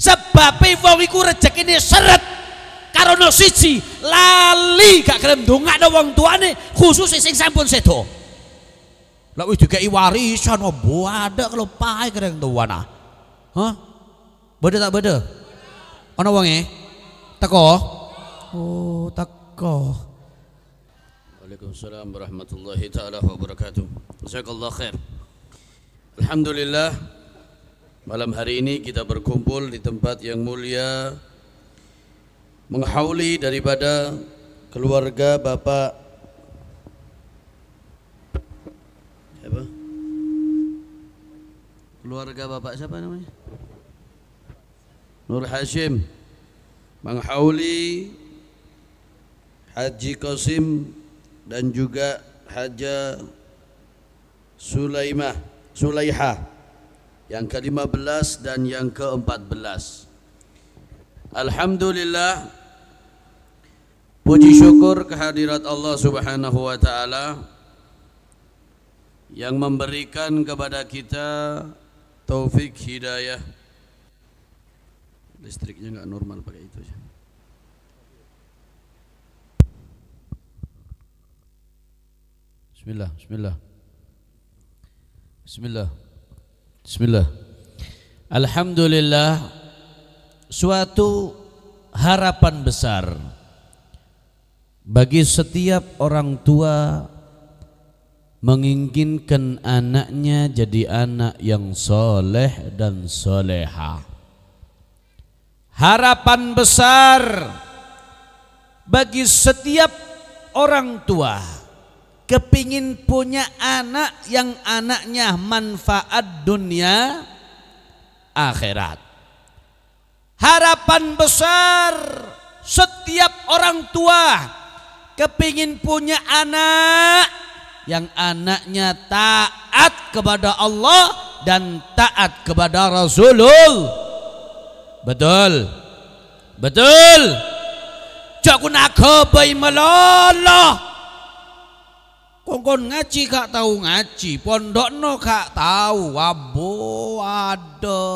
sebab wong iku rezekine seret karena siji lali gak gelem ndongakno wong tuane khusus sing sampun sedo lek wis dikai warisan ombo oh, ada kalau pae kereng tuana hah beda tak beda ana wonge teko oh teko Waalaikumsalam warahmatullahi taala wabarakatuh. Jazakallahu khair. Alhamdulillah Malam hari ini kita berkumpul di tempat yang mulia menghauli daripada keluarga Bapak apa? Keluarga Bapak siapa namanya? Nur Hashim menghauli Haji Qasim dan juga Haja Sulaimah Sulaihah yang ke-15 dan yang ke-14. Alhamdulillah puji syukur kehadirat Allah Subhanahu wa taala yang memberikan kepada kita taufik hidayah. Listriknya nggak normal pakai itu Bismillah, bismillah. Bismillah. Bismillah. Alhamdulillah suatu harapan besar bagi setiap orang tua menginginkan anaknya jadi anak yang soleh dan soleha. Harapan besar bagi setiap orang tua kepingin punya anak yang anaknya manfaat dunia akhirat. Harapan besar setiap orang tua kepingin punya anak yang anaknya taat kepada Allah dan taat kepada Rasulul. Betul. Betul. aku bayi meloloh Kongkon ngaji gak tahu ngaji, pondok no gak tahu, wabo ada.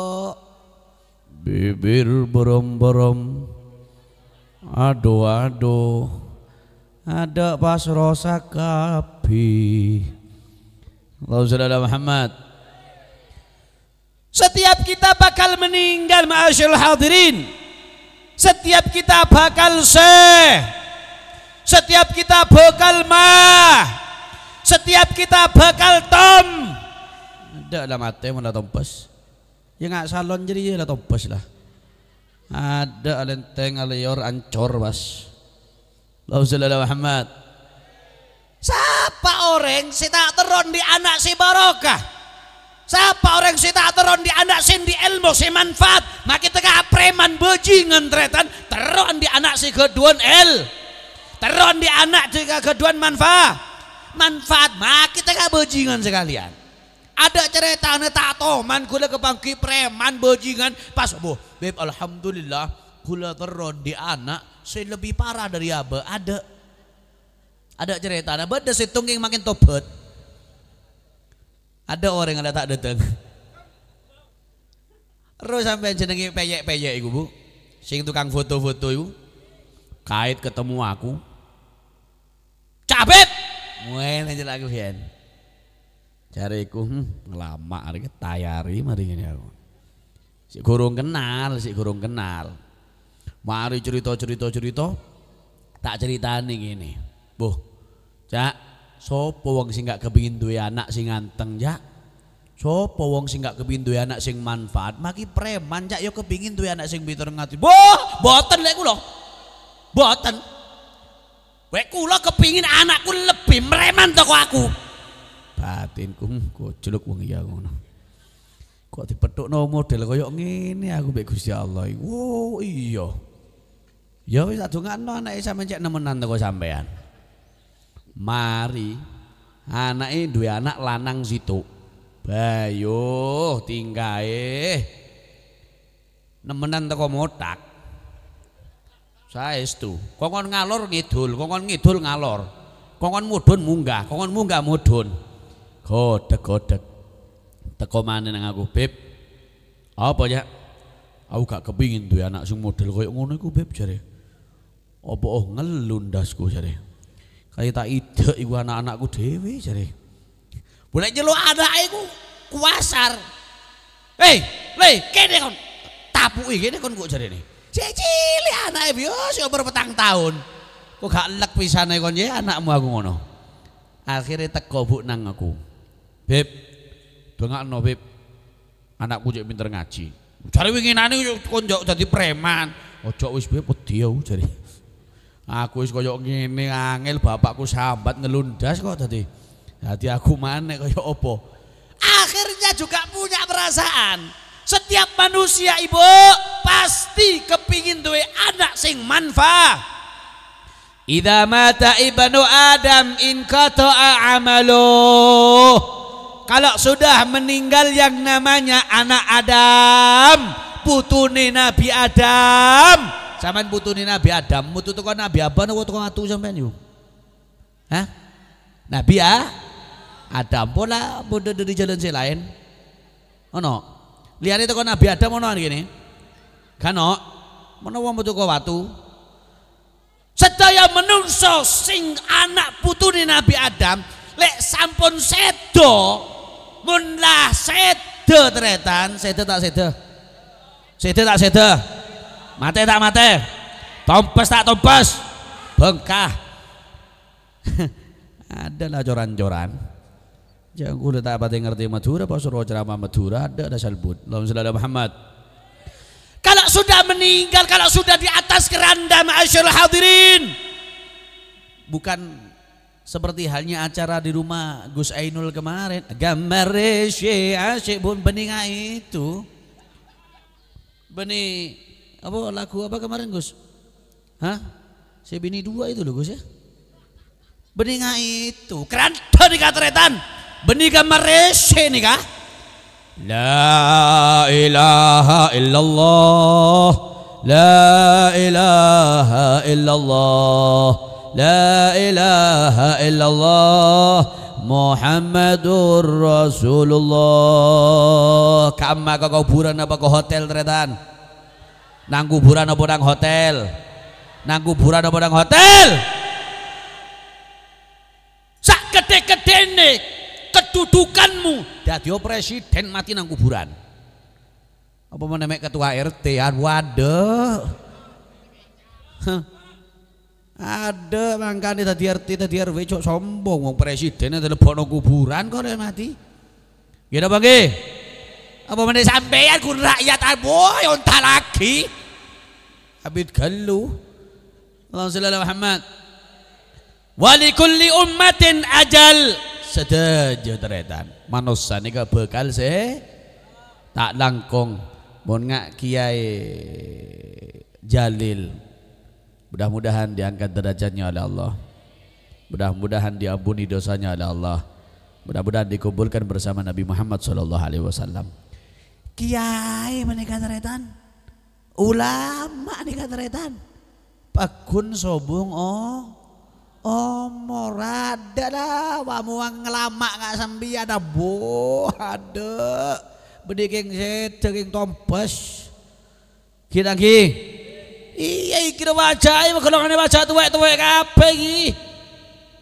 Bibir berem-berem, ado ado ada pas rosa kapi. Allah saudara Muhammad. Setiap kita bakal meninggal ma'asyil hadirin. Setiap kita bakal se. Setiap kita bakal mah setiap kita bakal tom ada lah mati mana tompes ya nggak salon jadi ya lah tompes lah ada alenteng alior ancor mas Allahumma Muhammad siapa orang si tak teron di anak si barokah siapa orang si tak teron di anak si di ilmu si manfaat nah, kita gak preman bojingan tretan teron di anak si keduan el teron di anak juga keduan manfaat manfaat mah kita gak bajingan sekalian ada cerita ane tak toman kula kebangki preman bajingan pas bu beb alhamdulillah kula teron di anak saya lebih parah dari abe ada ada cerita ane beda si tungging makin topet. ada orang yang ada tak datang Terus sampai cenderung peyek-peyek ibu. Bu. Sing tukang foto-foto ibu kait ketemu aku. Cabet Muen aja lagu biyen. Cari aku hmm, ngelama ke tayari mari ini, aku. Si kurung kenal, si kurung kenal. Mari cerita-cerita cerita tak cerita nih ini, Bu, Cak, sapa wong sing gak kepengin duwe anak sing anteng, Cak? Sapa wong sing gak kepengin duwe anak sing manfaat? Maki preman, Cak, ya kepengin duwe anak sing pinter ngati. Bu, boten lek ku lho. Boten. Wek kula kepingin anakku lebih mereman toko aku. Batinku hmm, gojlok wong ya ngono. Kok dipethukno model koyo ngene aku mbek Gusti Allah. Wo iya. Ya wis tak dongakno anake sampean cek nemenan toko sampean. Mari anake duwe anak lanang situ. Bayuh tingkae. Nemenan teko motak. Saya Saestu. kongon ngalor ngidul, kongon ngidul ngalor. kongon mudun munggah, kongon munggah mudun, Godeg-godeg. Teko mana nang aku, Beb. Apa ya? Aku gak kepingin ya anak sing model koyo ngono iku, Beb jare. Apa oh ngelundasku jare. Kayak tak ide iku anak-anakku dewi jare. Boleh jelo ada aku kuasar. Hei, eh, hei, kene kon. Tapuki kene kon cari nih. Cek anak ibu, si umur petang tahun. Kok gak lek bisa kon ya anakmu aku ngono. Akhirnya teko buk nang aku. Beb, no Beb. Anakku jadi pinter ngaji. cari winginane kon njok jadi preman. Ojo wis Beb wedi aku ya, jare. Aku wis koyo gini, angel bapakku sahabat ngelundas kok tadi. Dadi aku mana koyo opo Akhirnya juga punya perasaan. Setiap manusia ibu pasti kepingin duwe anak sing manfaat. Idza mata ibnu Adam in qata'a amaluh. Kalau sudah meninggal yang namanya anak Adam, putune Nabi Adam. Sampean putune Nabi Adam, mutu teko Nabi apa niku teko atu sampean yo? Hah? Nabi ya? Adam pola bodo dari jalan si lain. Ono. Oh, no. Lihat itu kan Nabi Adam ana mau Gano butuh kau watu. Sedaya menungso sing anak putu di Nabi Adam lek sampun sedo munlah sedo teretan, sedo tak sedo. Sedo tak sedo. Mate tak mate. Tompes tak tompes. Bengkah. Adalah joran-joran jangan udah tak apa ngerti Madura pas suruh ceramah Madura ada ada salbut Allahumma salli Muhammad kalau sudah meninggal kalau sudah di atas keranda ma'asyar hadirin bukan seperti halnya acara di rumah Gus Ainul kemarin gambar asyik bun bening ah itu Beni apa lagu apa kemarin Gus hah saya bini dua itu loh Gus ya bening ah itu keranda di kateretan Benika marese nika. La ilaha illallah. La ilaha illallah. La ilaha illallah. Muhammadur Rasulullah. Kama ke kuburan apa ke hotel teretan? Nang kuburan apa nang hotel? Nang kuburan apa nang hotel? dudukanmu dadi presiden mati nang kuburan apa menemek ketua RT an waduh ada mangkane tadi RT tadi RW cok sombong wong presiden ada lebokno kuburan kok mati gimana bagai apa mana sampean kur rakyat aboy onta lagi abid galuh sholli ala Muhammad walikulli ummatin ajal setuju teretan manusia ini bekal se tak langkong mau ngak kiai Jalil mudah-mudahan diangkat derajatnya oleh Allah mudah-mudahan diampuni dosanya oleh Allah mudah-mudahan dikumpulkan bersama Nabi Muhammad Shallallahu Alaihi Wasallam kiai menikah teretan ulama nikah teretan pakun sobung oh Omo rada lah ngelama nggak sambil ada buah ada bediking sete king tompes kita ki iya kira baca ya kalau kena baca tuwek tuwek apa ki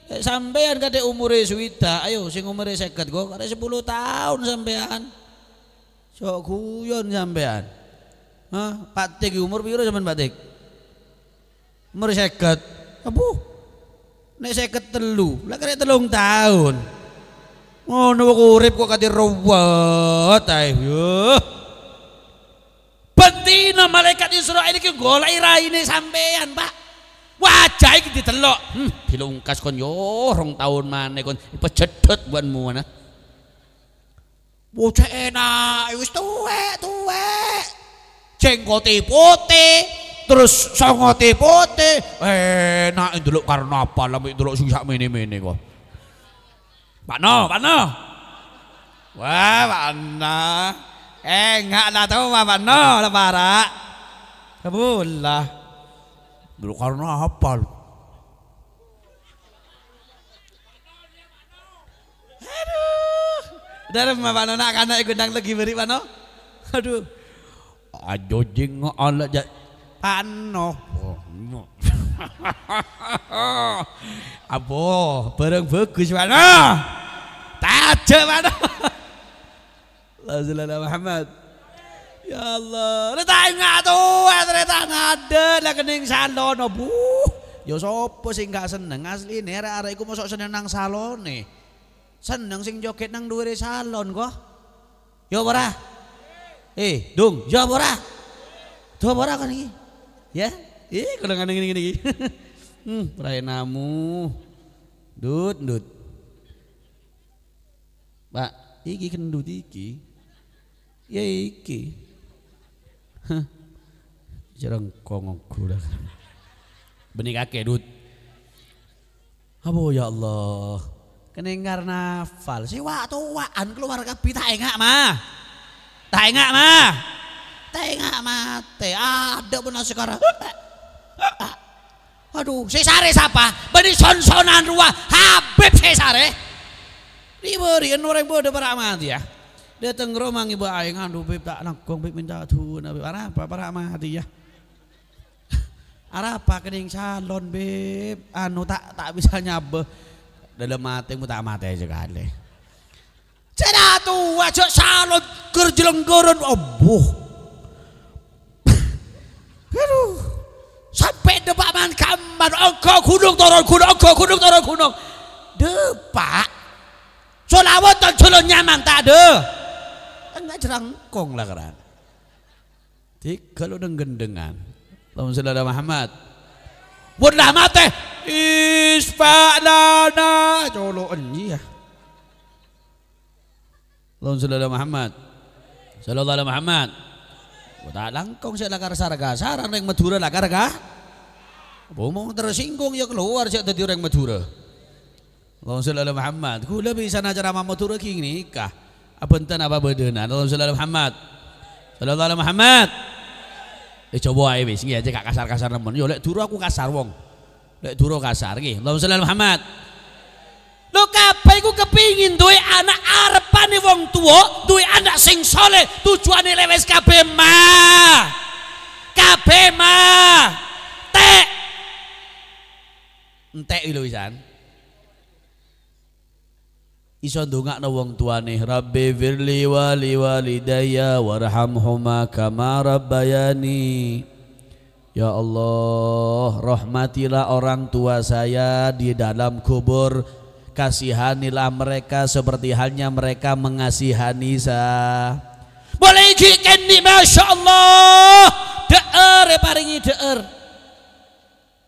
eh, sampean kade umurnya suwita ayo sing umurnya seket gue kade sepuluh tahun sampean sok kuyon sampean ah Pak umur piro zaman patik, Umur seket. abu nek saya ketelu lah kena telung tahun oh, nopo urip kok kate ruwet ae bentino malaikat Israel iki golek raine sampean Pak wajah iki ditelok hmm bilungkas kon yo rong tahun mana? kon pejedhet buat mana? bocah enak wis tuwe, tuwek jenggote putih terus songote putih eh, enak karena apa ambek ndelok susah mini mini kok Pak No, Pak No. Wah, Pak No. Eh, enggak ada tahu Pak No, lah parak. Kebulah. Ya Dulu karena apa Aduh. Dari Pak No nak anak ikut dang lagi beri Pak No. Aduh. Ajo jingo Allah jat Tanobo. Oh, Abo, bareng bagus mana? Tajam mana? Lazilana Muhammad. Ya Allah, reta ingat tuh, reta ngade, lah kening bu. Yo sopo sing gak seneng asli nih, arah arah iku mosok seneng nang salon nih. Seneng sing joget nang duwe salon kok. Yo ora? Eh, dung, yo ora? Tuh ora kan iki? Ya, ih kadang kadang gini gini. hmm, namu. Dut, dut. Pak, iki kendut iki. Ya iki. Hah. Jarang kongong kuda Benih kakek dut. Abu ya Allah. Kening nafal Siwa tuwaan keluarga pita engak mah. Tak engak mah tengah mate. Ada benar sekarang. Ah. Aduh, sesare siapa? Beri sonsonan ruah Habib sesare. Diberi orang bodoh para amat ya. Datang romang ibu aing aduh bib tak nangkong bib minta tuh nabi apa para amat ya. apa kening calon bib anu tak tak bisa nyabe dalam mati mu tak mati aja kali. cerah tu wajah calon kerjelenggoran obuh. kaman kaman engkau gunung turun gunung engkau gunung turun gunung de pak solawat dan solo nyaman tak de enggak jerangkong lah keran tiga lu dengan Allahumma salli ala Muhammad Mun mate, teh isfa'lana colo enji ya. Lawan saudara Muhammad saudara Muhammad Tak langkong saya lakar sarga saran yang madura lakar kah? Bumong tersinggung ya keluar sih tadi orang Madura. Allahumma sholli ala Muhammad. Kula bisa cara mama Madura ki nikah. entah apa bedena. Allahumma sholli ala Muhammad. Sallallahu ala Muhammad. Eh coba ae wis nggih aja gak kasar-kasar nemen. Yo lek duro aku kasar wong. Lek duro kasar nggih. Allahumma sholli ala Muhammad. Lo kabeh iku kepingin duwe anak arepane wong tua, duwe anak sing soleh, tujuane lewes kabeh mah. Kabeh mah. Tek entek lho pisan iso ndongakno wong tuane rabbi firli wali walidayya warhamhuma kama rabbayani Ya Allah, rahmatilah orang tua saya di dalam kubur. Kasihanilah mereka seperti halnya mereka mengasihani saya. Boleh jikin nih Masya Allah. De'er, ya paringi de'er.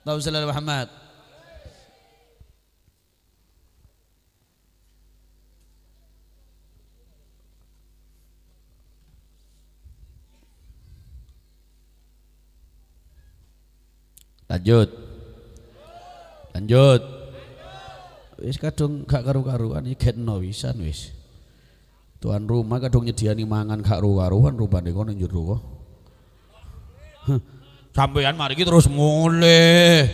Allahu Muhammad. Lanjut. Lanjut. Wis kadung gak karu-karuan iki ketno wisan wis. Tuan rumah kadung nyediani mangan gak karu-karuan rupane kono njero. Sampeyan mari iki terus mulih.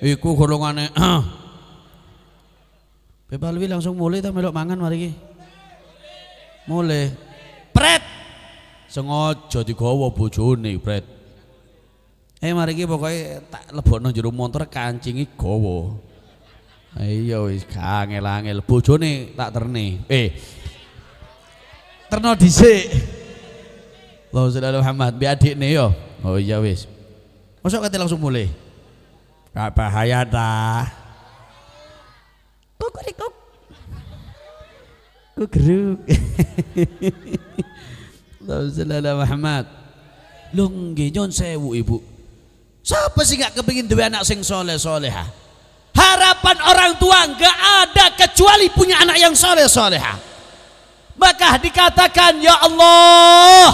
Iku golongane Bepalwi langsung mulai ta melok mangan mari iki. Mulai. Pret. Sengaja digawa bojone, Pret. Eh mari iki pokoke tak lebokno jero motor kancingi gawa. Iya wis kangel-angel bojone tak terne. Eh. Terno dhisik. Allahu sallallahu Muhammad bi adikne yo. Oh iya wis. Mosok kate langsung mulai. Gak bahaya ta. Kukurikuk. Kugeruk. Allahu sallallahu Muhammad. sebu sewu Ibu. Siapa sih nggak kepingin dua anak sing soleh soleha? Harapan orang tua nggak ada kecuali punya anak yang soleh soleha. Maka dikatakan ya Allah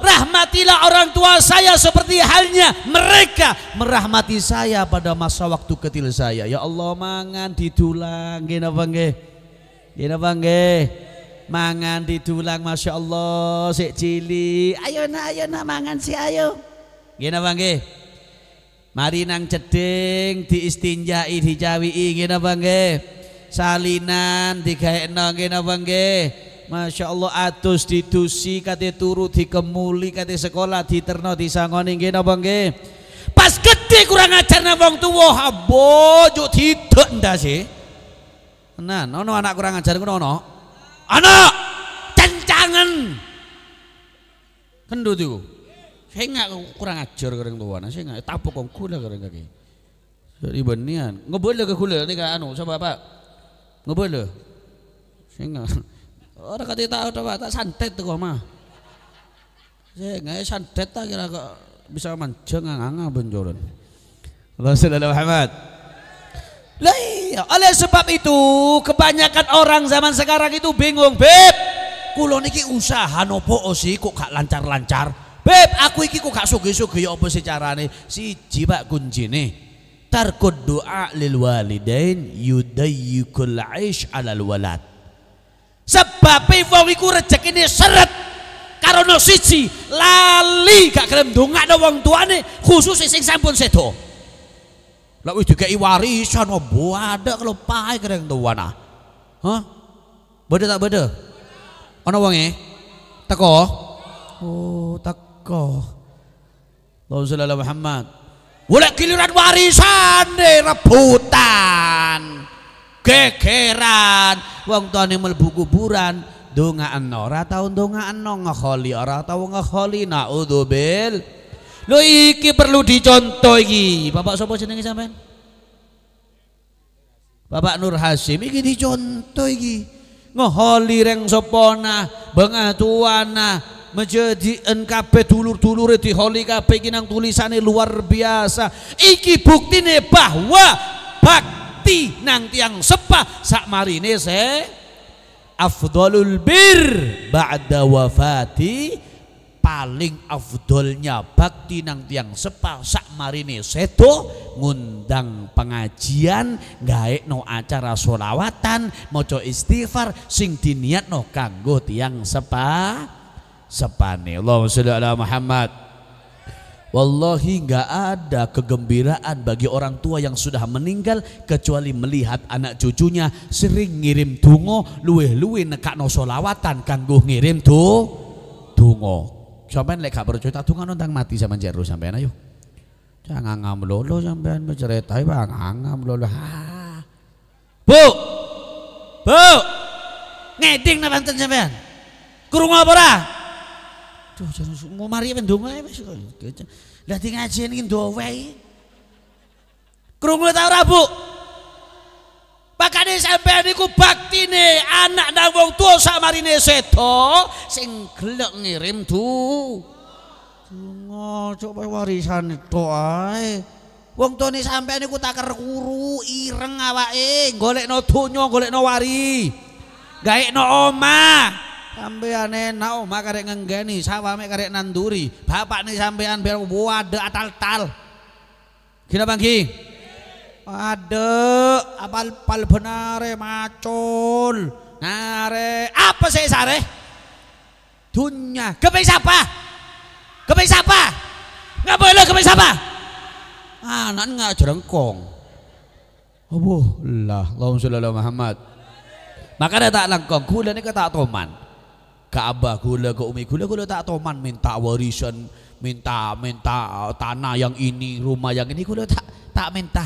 rahmatilah orang tua saya seperti halnya mereka merahmati saya pada masa waktu kecil saya. Ya Allah mangan ditulang gini bangge gina bangge Mangan ditulang masya Allah si cili. Ayo nak ayo nak mangan si ayo. gina bangge Mari nang ceding diistinjai dijawii ingin apa nggih. Salinan digaekno nggih napa nggih. Masya Allah atus didusi kate turu dikemuli kate sekolah diterno disangoni nggih napa nggih. Pas gede kurang ajar nang wong tuwa habo juk didek ndase. Nah, ono anak kurang ajar ngono ono. Anak cencangan. Kendut iku nggak kurang ajar tua nasi nggak tapuk kong kula kareng kaki. Jadi benian, ngebole ke kula nih anu sama pak, saya nggak Orang kata tahu tuh tak santet tuh mah. nggak santet tak kira kok bisa mancing angang benjolan. Allah sallallahu Muhammad. Laya. oleh sebab itu kebanyakan orang zaman sekarang itu bingung, Beb. Kulo niki usaha nopo sih kok gak lancar-lancar Beb, aku iki kok gak sugi-sugi ya apa sih carane? Siji Pak kuncine. Tarkud doa lil walidain yudayyikul aish alal walad. Sebab e wong iku rezekine seret no siji lali gak gelem ndongakno wong tuane khusus sing sampun sedo. Lah wis dikai warisan opo oh, ada kelepahe kereng tuwana. Hah? Beda tak beda? Ana e? Teko? Oh, tak Allah Allahumma sholli ala Muhammad. Golek giliran warisan rebutan. Gegeran wong tuane mlebu kuburan ndongakno ora tau ndongakno ngeholi ora tau ngeholi naudzubil. Lho iki perlu dicontoh iki. Bapak sapa jenenge sampean? Bapak Nur Hasim iki dicontoh iki. Ngeholi reng sopona, bengaduana, nah, menjadi NKB dulur-dulur di holy iki nang tulisannya luar biasa iki bukti nih bahwa bakti nang tiang sepah sak marini se afdolul bir ba'da wafati paling afdolnya bakti nang tiang sepah sak marini seto ngundang pengajian gaek no acara solawatan moco istighfar sing diniat no kanggo tiang sepah sepane Allahumma sholli ala Muhammad Wallahi nggak ada kegembiraan bagi orang tua yang sudah meninggal kecuali melihat anak cucunya sering ngirim tungo, luwe-luwe no solawatan kanggo ngirim tuh tungo. Sampai lek kabar cerita tak nontang mati sama jero sampai ayo. Jangan ngam lolo sampean menceritai bang ngam lolo. Ha. Bu. Bu. Ngeding sampai sampean? Kurung apa lah? Duh, jangan suka. Mau mari pendung ae wis. Lah di ngajian iki ndowe iki. Krungu ta ora, Bu? Pakane sampean niku baktine anak nang wong tuwa samarine sedo sing gelek ngirim du. Dungo coba warisan itu ae. Wong tuwane sampean niku takar kuru ireng awake, golekno donya, golekno wari. Gaekno oma. Sampean enak omah karek ngenggeni, sawame karek nanduri. bapak nih sampean biar wadah atal-tal. Gila Bangki. ada apal pal benare macul. Nare, apa sih sare? Dunia. Keping siapa? Keping siapa? Nggak boleh keping siapa? Anak nggak jerengkong. Oh, lah, Allahumma sholli ala Muhammad. Maka dia tak langkong, kuda ni kata toman. Ka'bah gula ke umi gula gula tak toman minta warisan minta minta uh, tanah yang ini rumah yang ini gula tak tak minta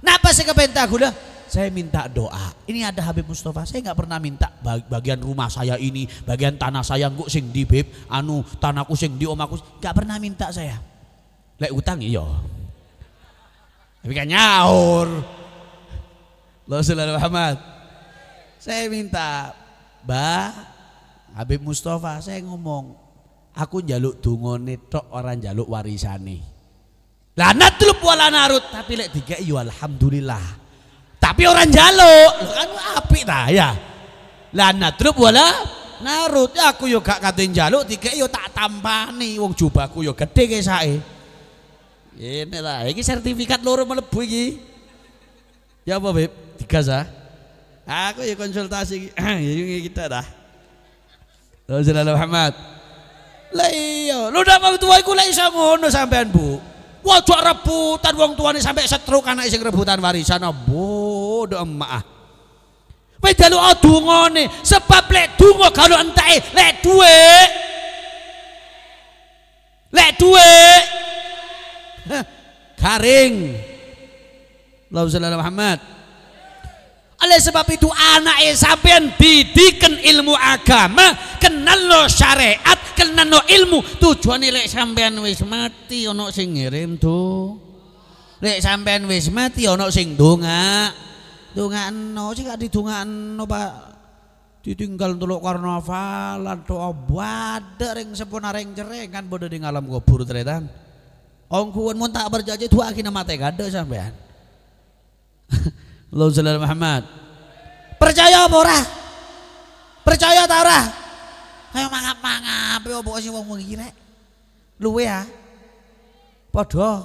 kenapa saya minta, gula saya minta doa ini ada Habib Mustafa saya nggak pernah minta bagian rumah saya ini bagian tanah saya gue sing di bib anu tanahku sing di omaku nggak pernah minta saya lek utang iya tapi kan nyaur Allah Muhammad saya minta ba Habib Mustafa saya ngomong, aku jaluk dungone tok orang jaluk warisane. Lah natlub wala narut, tapi lek tiga iya alhamdulillah. Tapi orang jaluk, kan api dah ya. Lah natlub wala narut, ya aku yo ya gak katen jaluk tiga iya tak tampani wong jubahku yo ya gede kayak saya. Ini lah, ini sertifikat loro melebu ini. Ya apa, Beb? Tiga sah. Aku ya konsultasi, ini ya, kita dah. Jalal Muhammad. Lah iya, lu ndak wong tuwa iku lek iso ngono sampean, Bu. Wajak rebutan wong tuane sampe setruk anak sing rebutan warisan Abu, oh, ndok emak ah. Kowe delok oh, dungane, sebab lek donga kalau entake lek duwe, Lek duwe Garing. Allahu sallallahu Muhammad. Oleh sebab itu anak sampean didikan ilmu agama, ken kenal no syariat kenal lo ilmu tujuan lek sampean wis mati ono sing ngirim tuh lek sampean wis mati ono sing dunga no sih gak no Pak ditinggal teluk karnavalan doa badhe ring sepona ring jereng kan bodoh di alam kubur tretan ong kuwen mun tak berjanji dua akhirnya mati gado sampean Allah Muhammad percaya apa ora percaya tak orang? Ayo mangap-mangap opo sih wong wingi rek. Luwe ya. podo.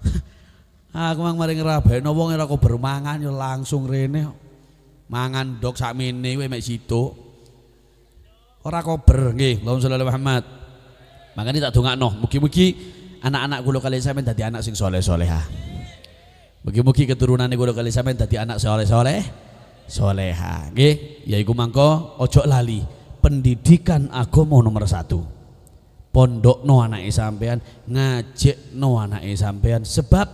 Aku mang rabe, no wong era aku bermangan yo langsung rene. Mangan dok mini, we mek situ. Ora kober nggih, Allahumma sholli Muhammad. Makanya tak dongakno, mugi-mugi anak-anak kula kali sampean dadi anak sing soleh soleha, Mugi-mugi keturunan kula kali sampean dadi anak soleh-soleh. Soleha, nggih, yaiku mangko ojo lali pendidikan agama nomor satu pondok no anak sampean ngajek no anak sampean sebab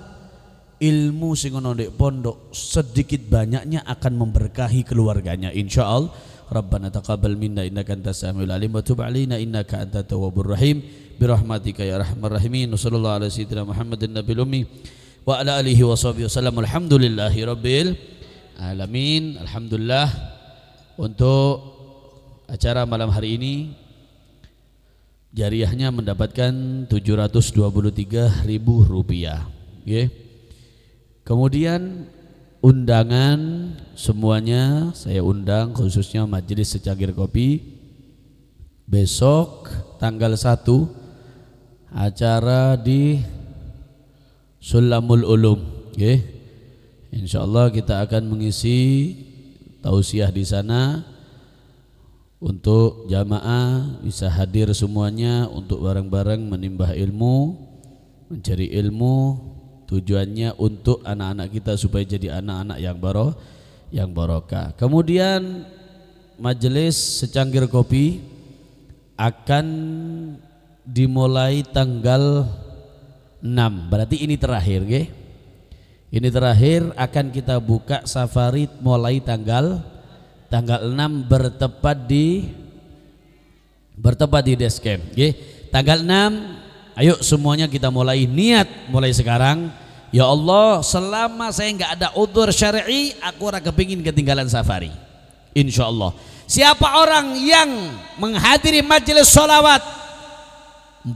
ilmu sing pondok sedikit banyaknya akan memberkahi keluarganya insya Allah Rabbana taqabal minna innaka antas samiul alim wa tub alaina innaka anta tawwabur rahim bi rahmatika ya arhamar rahimin sallallahu alaihi sayyidina Muhammadin nabiyil ummi wa ala alihi wa sahbihi wasallam alhamdulillahi rabbil alamin alhamdulillah untuk acara malam hari ini jariahnya mendapatkan 723 ribu rupiah okay. kemudian undangan semuanya saya undang khususnya majelis secagir kopi besok tanggal 1 acara di Sulamul Ulum okay. Insya Allah kita akan mengisi tausiah di sana untuk jamaah bisa hadir semuanya untuk bareng-bareng menimba ilmu, mencari ilmu, tujuannya untuk anak-anak kita supaya jadi anak-anak yang baroh, yang barokah. Kemudian majelis secangkir kopi akan dimulai tanggal 6. Berarti ini terakhir, nggih. Ini terakhir akan kita buka safari mulai tanggal tanggal 6 bertepat di bertepat di Deskem. Okay. Tanggal 6 ayo semuanya kita mulai niat mulai sekarang. Ya Allah, selama saya nggak ada udur syar'i, aku orang kepingin ketinggalan safari. Insya Allah. Siapa orang yang menghadiri majelis sholawat 40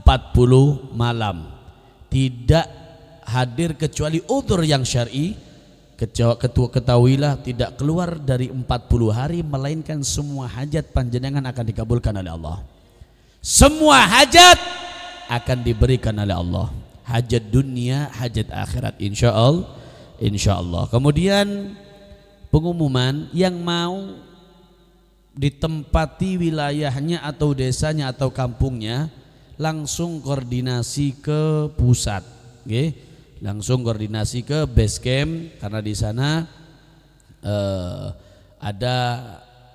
malam tidak hadir kecuali udur yang syar'i, Ketua ketahuilah tidak keluar dari 40 hari melainkan semua hajat panjenengan akan dikabulkan oleh Allah semua hajat akan diberikan oleh Allah hajat dunia hajat akhirat insya Allah insya Allah kemudian pengumuman yang mau ditempati wilayahnya atau desanya atau kampungnya langsung koordinasi ke pusat okay? langsung koordinasi ke base camp karena di sana eh, ada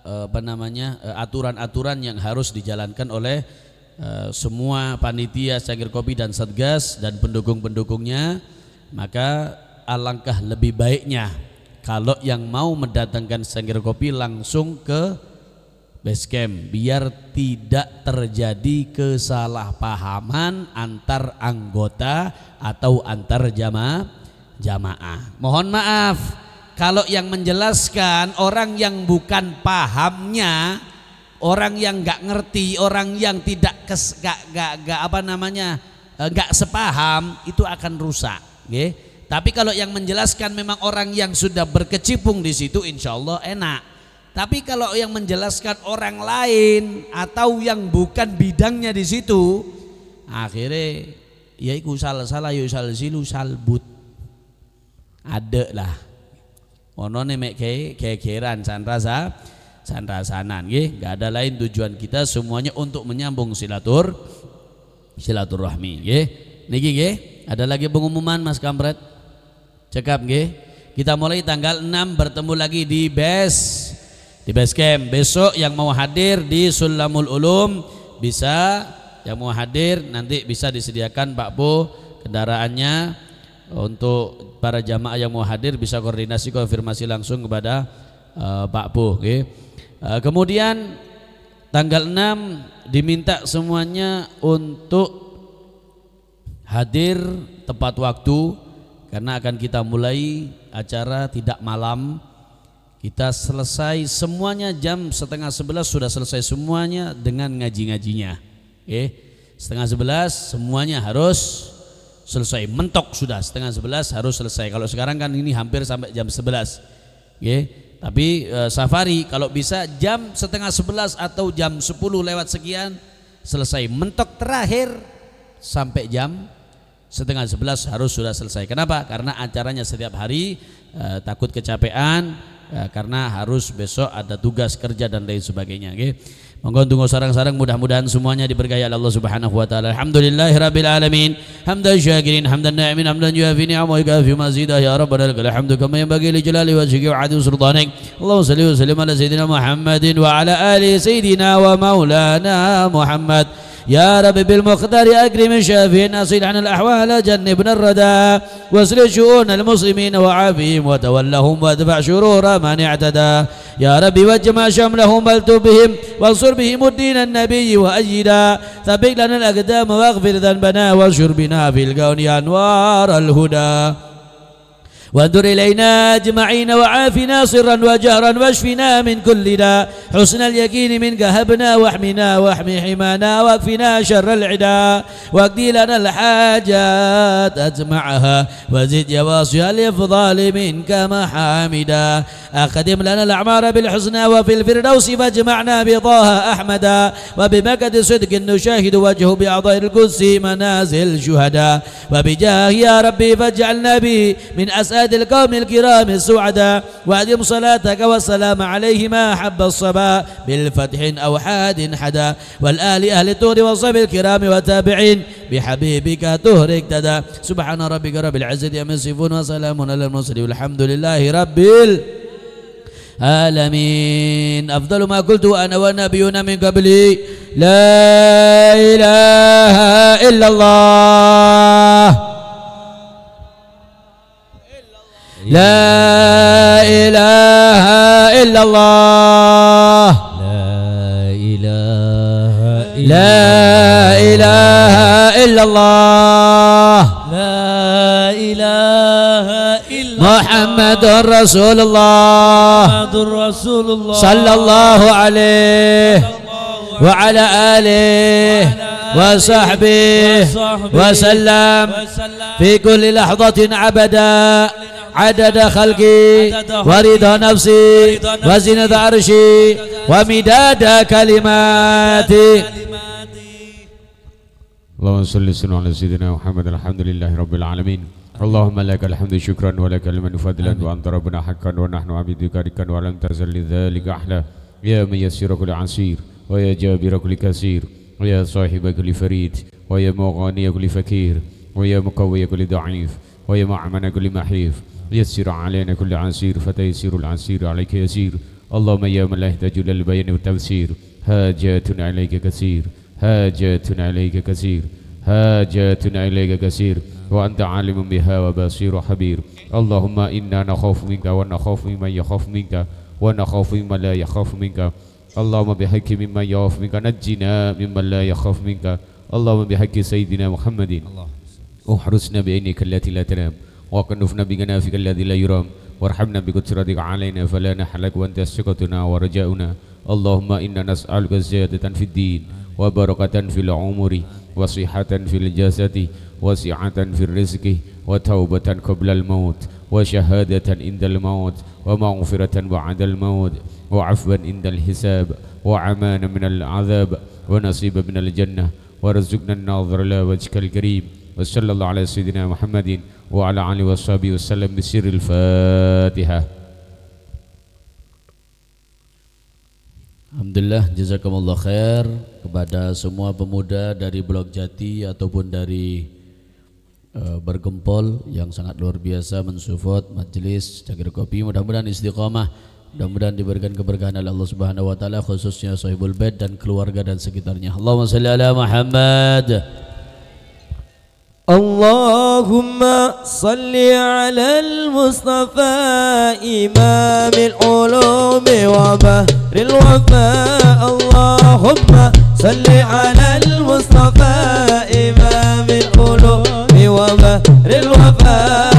eh, apa namanya eh, aturan-aturan eh, yang harus dijalankan oleh eh, semua panitia cangkir kopi dan satgas dan pendukung-pendukungnya maka alangkah lebih baiknya kalau yang mau mendatangkan cangkir kopi langsung ke base biar tidak terjadi kesalahpahaman antar anggota atau antar jamaah jamaah. Mohon maaf kalau yang menjelaskan orang yang bukan pahamnya, orang yang nggak ngerti, orang yang tidak kes, gak, gak, gak apa namanya eh, nggak sepaham itu akan rusak. Okay? Tapi kalau yang menjelaskan memang orang yang sudah berkecipung di situ, insya Allah enak. Tapi kalau yang menjelaskan orang lain atau yang bukan bidangnya di situ, akhirnya ya iku salah salah yo ya salah silu salbut. Ada lah. Ono nih mek kekeran san rasa san rasanan gih Gak ada lain tujuan kita semuanya untuk menyambung silatur silaturahmi gih Niki gih ada lagi pengumuman Mas Kamret, Cekap gih Kita mulai tanggal 6 bertemu lagi di base di base camp. Besok yang mau hadir di Sulamul Ulum bisa yang mau hadir nanti bisa disediakan Pak Bu kendaraannya untuk para jamaah yang mau hadir bisa koordinasi konfirmasi langsung kepada uh, eh, Pak Bu. Okay. Uh, eh, kemudian tanggal 6 diminta semuanya untuk hadir tepat waktu karena akan kita mulai acara tidak malam kita selesai semuanya jam setengah sebelas sudah selesai semuanya dengan ngaji-ngajinya. Okay. Setengah sebelas semuanya harus selesai. Mentok sudah setengah sebelas harus selesai. Kalau sekarang kan ini hampir sampai jam sebelas. Okay. Tapi e, safari kalau bisa jam setengah sebelas atau jam sepuluh lewat sekian selesai. Mentok terakhir sampai jam setengah sebelas harus sudah selesai. Kenapa? Karena acaranya setiap hari e, takut kecapean ya, karena harus besok ada tugas kerja dan lain sebagainya okay? Monggo tunggu sarang-sarang mudah-mudahan semuanya diberkahi oleh Allah Subhanahu wa taala. Alhamdulillahirabbil alamin. Hamdan syakirin, hamdan na'imin, hamdan yuafi ni'amahu wa yukafi mazida ya rabbana lakal hamdu kama yanbaghi li jalali wajhika wa 'azimi sultanik. Allahumma shalli wa sallim ala sayidina Muhammadin wa ala ali sayidina wa maulana Muhammad. يا رب بالمقدار أكرم شافينا أصيل عن الأحوال جنبنا الردى واسل شؤون المسلمين وعافهم وتولهم وادفع شرور من اعتدى يا رب واجمع شملهم والتب بهم وانصر بهم الدين النبي وأيدا ثبت لنا الأقدام واغفر ذنبنا وانشر بنا في الكون أنوار الهدى وانظر إلينا أجمعين وعافنا سرا وجهرا واشفنا من كل داء حسن اليقين منك هبنا واحمنا واحمي حمانا واكفنا شر العداء واقضي لنا الحاجات أجمعها وزد يا واصي الإفضال منك محامدا أقدم لنا الأعمار بالحسنى وفي الفردوس فاجمعنا بطه أحمدا وبمكد صدق نشاهد وجهه بأعضاء القدس منازل شهدا وبجاه يا ربي فاجعلنا به من أسأل هذه القوم الكرام السعداء وأدم صلاتك والسلام عليهما أحب الصبا بالفتح أو حاد حدا والآل أهل الطهر والصب الكرام والتابعين بحبيبك تهر اقتدى سبحان ربك رب العزة من يصفون وسلام على المرسلين والحمد لله رب العالمين أفضل ما قلت أنا ونبينا من قبلي لا إله إلا الله لا إله إلا الله لا إله لا إله إلا الله لا إله إلا محمد رسول الله محمد رسول الله صلى الله عليه وعلى آله وصحبه وسلم في كل لحظة عبدا عدد خلقي ورضا نفسي وزنة عرشي ومداد كلماتي اللهم صل وسلم على سيدنا محمد الحمد لله رب العالمين اللهم لك الحمد شكرا ولك المن فضلا وانت ربنا حقا ونحن عبيدك ركا ولم تزل لذلك احلى يا من يسير كل عسير ويا جابر كل كثير ويا صاحب كل فريد ويا مغني كل فكير ويا مقوي كل ضعيف ويا معمن كل محيف يسر علينا كل عسير فتيسير العسير عليك يسير اللهم يا من لا يحتاج الى البيان والتفسير حاجات عليك كثير حاجات عليك كثير حاجات إليك كثير وأنت عالم بها وبصير وحبير اللهم إنا نخاف منك ونخاف ممن يخاف منك ونخاف ممن لا يخاف منك اللهم بحق مما يخاف منك نجنا مما لا يخاف منك اللهم بحق سيدنا محمد احرسنا بعينك التي لا تنام وقنفنا بجنافك الذي لا يرام وارحمنا بقدرتك علينا فلا نحلك وانت ثقتنا ورجاؤنا اللهم انا نسالك زياده في الدين وبركه في العمر وصحه في الجسد وسعه في الرزق وتوبه قبل الموت وشهاده عند الموت ومغفره بعد الموت وعفوا عند الحساب وعمانا من العذاب ونصيبا من الجنة ورزقنا الناظر إلى وجهك الكريم وصلى الله على سيدنا محمد وعلى آله وصحبه وسلم بسر الفاتحة Alhamdulillah jazakumullah khair kepada semua pemuda dari Blok Jati ataupun dari uh, Bergempol yang sangat luar biasa mensupport majelis Cagir Kopi mudah-mudahan istiqomah Mudah-mudahan diberikan keberkahan oleh Allah Subhanahu wa taala khususnya sahibul Bait dan keluarga dan sekitarnya. Allahumma shalli ala Muhammad. Allahumma salli ala al-Mustafa imam ulumi wa bahril wafa Allahumma salli ala al-Mustafa imam ulumi wa bahril wafa